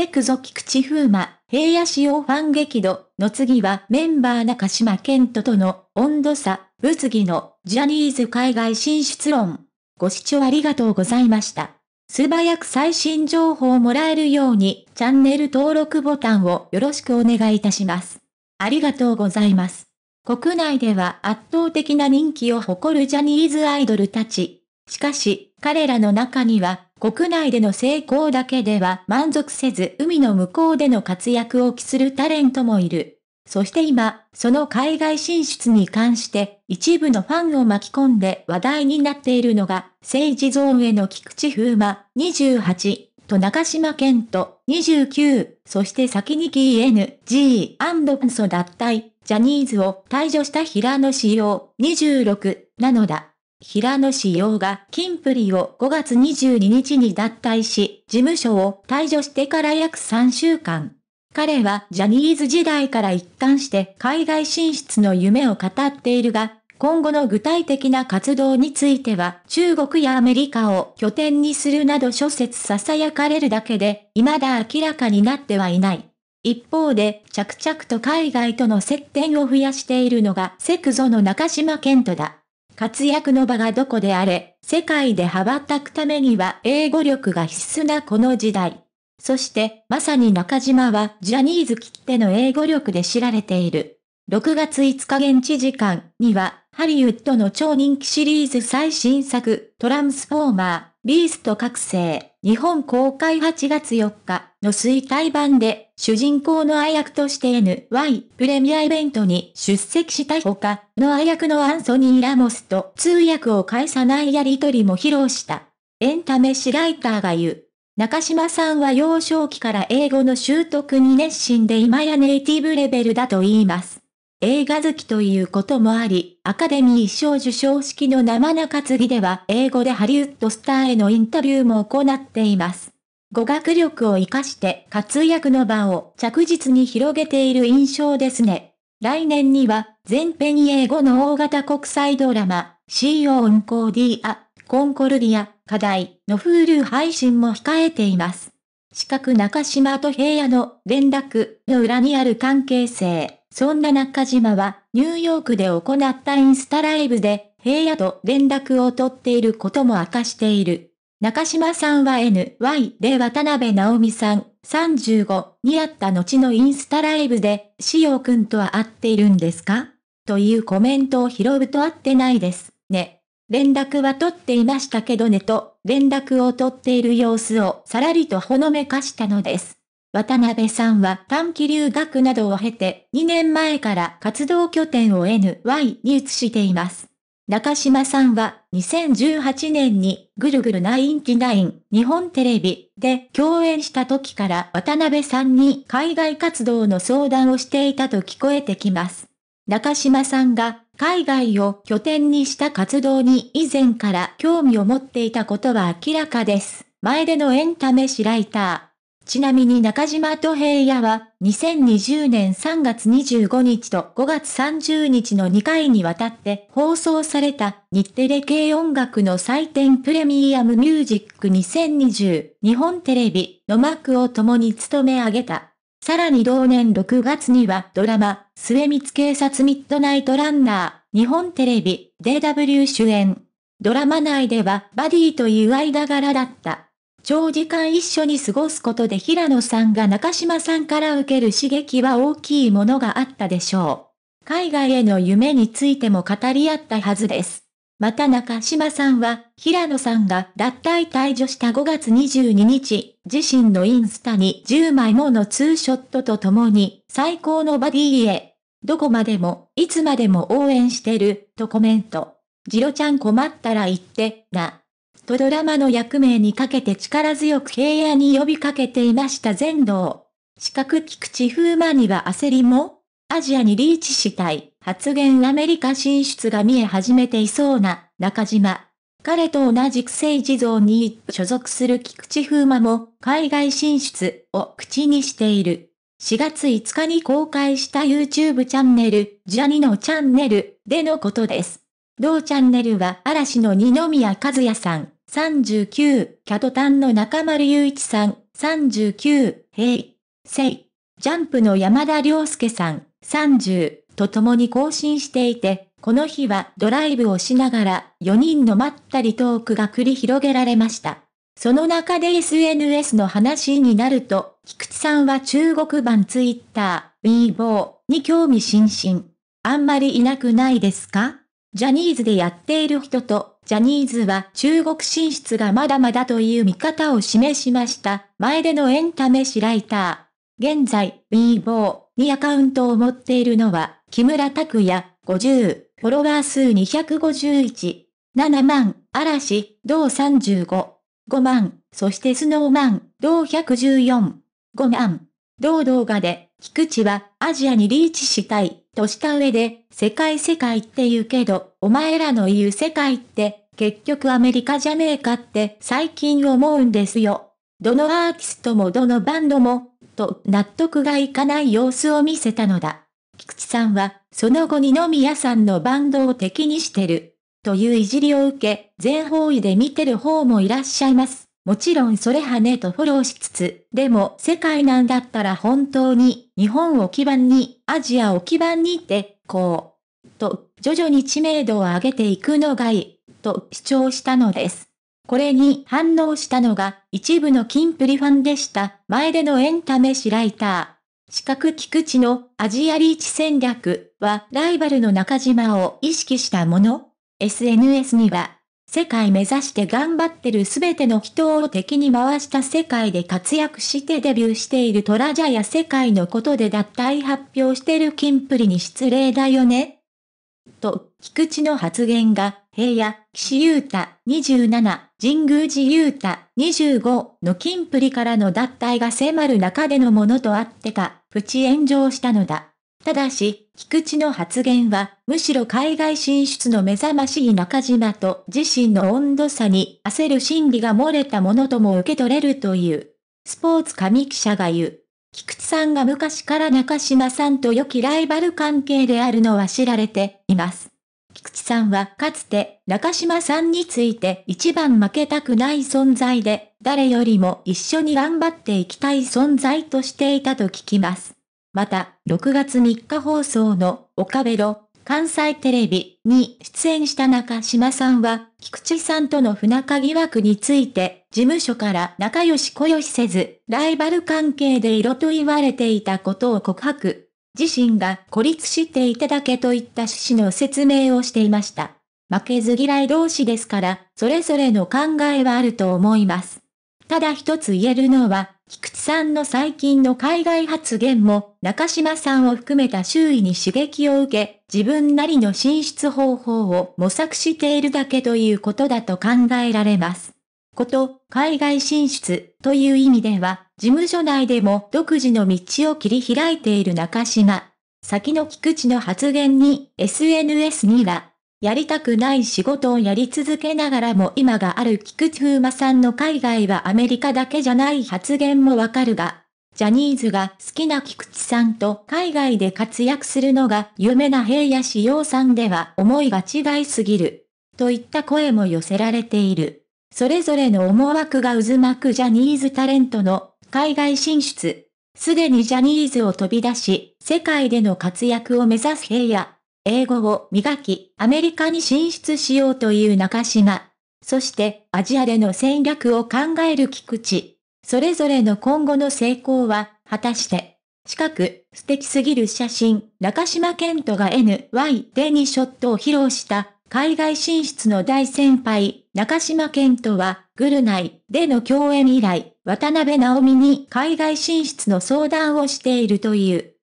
セクゾ菊池風磨、平野仕様ファン激怒の次はメンバー中島健人との温度差、物議のジャニーズ海外進出論。ご視聴ありがとうございました。素早く最新情報をもらえるようにチャンネル登録ボタンをよろしくお願いいたします。ありがとうございます。国内では圧倒的な人気を誇るジャニーズアイドルたち。しかし、彼らの中には国内での成功だけでは満足せず海の向こうでの活躍を期するタレントもいる。そして今、その海外進出に関して一部のファンを巻き込んで話題になっているのが政治ゾーンへの菊池風磨28と中島健人29そして先に KNG& ンソ脱退ジャニーズを退場した平野志陽26なのだ。平野志陽が金プリを5月22日に脱退し、事務所を退場してから約3週間。彼はジャニーズ時代から一貫して海外進出の夢を語っているが、今後の具体的な活動については中国やアメリカを拠点にするなど諸説囁かれるだけで、未だ明らかになってはいない。一方で、着々と海外との接点を増やしているのがセクゾの中島健人だ。活躍の場がどこであれ、世界で羽ばたくためには英語力が必須なこの時代。そして、まさに中島はジャニーズきっての英語力で知られている。6月5日現地時間には、ハリウッドの超人気シリーズ最新作、トランスフォーマー、ビースト覚醒、日本公開8月4日の衰退版で、主人公の愛役として NY プレミアイベントに出席したほか、の愛役のアンソニー・ラモスと通訳を介さないやりとりも披露した。エンタメ誌ライターが言う。中島さんは幼少期から英語の習得に熱心で今やネイティブレベルだと言います。映画好きということもあり、アカデミー賞受賞式の生中継ぎでは英語でハリウッドスターへのインタビューも行っています。語学力を活かして活躍の場を着実に広げている印象ですね。来年には全編英語の大型国際ドラマ、シーオンコーディア、コンコルディア、課題のフール配信も控えています。四角中島と平野の連絡の裏にある関係性。そんな中島は、ニューヨークで行ったインスタライブで、平野と連絡を取っていることも明かしている。中島さんは NY で渡辺直美さん、35に会った後のインスタライブで、しおくんとは会っているんですかというコメントを拾うと会ってないですね。連絡は取っていましたけどねと、連絡を取っている様子をさらりとほのめかしたのです。渡辺さんは短期留学などを経て、2年前から活動拠点を NY に移しています。中島さんは2018年にぐるぐる99日本テレビで共演した時から渡辺さんに海外活動の相談をしていたと聞こえてきます。中島さんが海外を拠点にした活動に以前から興味を持っていたことは明らかです。前でのエンタメ誌ライター。ちなみに中島と平野は、2020年3月25日と5月30日の2回にわたって放送された日テレ系音楽の祭典プレミアムミュージック2020日本テレビの幕を共に務め上げた。さらに同年6月にはドラマ、末光警察ミッドナイトランナー、日本テレビ、DW 主演。ドラマ内ではバディという間柄だった。長時間一緒に過ごすことで平野さんが中島さんから受ける刺激は大きいものがあったでしょう。海外への夢についても語り合ったはずです。また中島さんは、平野さんが脱退退場した5月22日、自身のインスタに10枚ものツーショットと共に、最高のバディへ、どこまでも、いつまでも応援してる、とコメント。ジロちゃん困ったら言って、な。とドラマの役名にかけて力強く平野に呼びかけていました全道。四角菊池風磨には焦りも、アジアにリーチしたい、発言アメリカ進出が見え始めていそうな、中島。彼と同じく政治像に所属する菊池風磨も、海外進出を口にしている。4月5日に公開した YouTube チャンネル、ジャニのチャンネルでのことです。同チャンネルは嵐の二宮和也さん、39、キャドタンの中丸雄一さん、39、へい、せい、ジャンプの山田涼介さん、30、と共に更新していて、この日はドライブをしながら4人のまったりトークが繰り広げられました。その中で SNS の話になると、菊池さんは中国版ツイッター、ウィーボーに興味津々。あんまりいなくないですかジャニーズでやっている人と、ジャニーズは中国進出がまだまだという見方を示しました。前でのエンタメ誌ライター。現在、b ボーにアカウントを持っているのは、木村拓也、50、フォロワー数251、7万、嵐、同35、5万、そしてスノーマン、同114、5万、同動画で、菊池はアジアにリーチしたい。とした上で、世界世界って言うけど、お前らの言う世界って、結局アメリカじゃねえかって最近思うんですよ。どのアーティストもどのバンドも、と納得がいかない様子を見せたのだ。菊池さんは、その後二宮さんのバンドを敵にしてる。といういじりを受け、全方位で見てる方もいらっしゃいます。もちろんそれはねとフォローしつつ、でも世界なんだったら本当に、日本を基盤に、アジアを基盤にって、こう、と、徐々に知名度を上げていくのがいい、と主張したのです。これに反応したのが、一部のキンプリファンでした、前でのエンタメシライター。四角菊池のアジアリーチ戦略はライバルの中島を意識したもの ?SNS には世界目指して頑張ってるすべての人を敵に回した世界で活躍してデビューしているトラジャや世界のことで脱退発表してるキンプリに失礼だよね。と、菊池の発言が、平野、岸優太、27、神宮寺優太、25のキンプリからの脱退が迫る中でのものとあってか、プチ炎上したのだ。ただし、菊池の発言は、むしろ海外進出の目覚ましい中島と自身の温度差に焦る心理が漏れたものとも受け取れるという。スポーツ紙記者が言う。菊池さんが昔から中島さんと良きライバル関係であるのは知られています。菊池さんはかつて中島さんについて一番負けたくない存在で、誰よりも一緒に頑張っていきたい存在としていたと聞きます。また、6月3日放送の岡部ロ関西テレビに出演した中島さんは、菊池さんとの不仲疑惑について、事務所から仲良し小良しせず、ライバル関係で色と言われていたことを告白。自身が孤立していただけといった趣旨の説明をしていました。負けず嫌い同士ですから、それぞれの考えはあると思います。ただ一つ言えるのは、菊池さんの最近の海外発言も、中島さんを含めた周囲に刺激を受け、自分なりの進出方法を模索しているだけということだと考えられます。こと、海外進出という意味では、事務所内でも独自の道を切り開いている中島。先の菊池の発言に、SNS には、やりたくない仕事をやり続けながらも今がある菊池風磨さんの海外はアメリカだけじゃない発言もわかるが、ジャニーズが好きな菊池さんと海外で活躍するのが夢な平野志陽さんでは思いが違いすぎる。といった声も寄せられている。それぞれの思惑が渦巻くジャニーズタレントの海外進出。すでにジャニーズを飛び出し、世界での活躍を目指す平野。英語を磨き、アメリカに進出しようという中島。そして、アジアでの戦略を考える菊池。それぞれの今後の成功は、果たして。近く、素敵すぎる写真、中島健人が NY で2ショットを披露した海外進出の大先輩、中島健人は、グルナイでの共演以来、渡辺直美に海外進出の相談をしているという。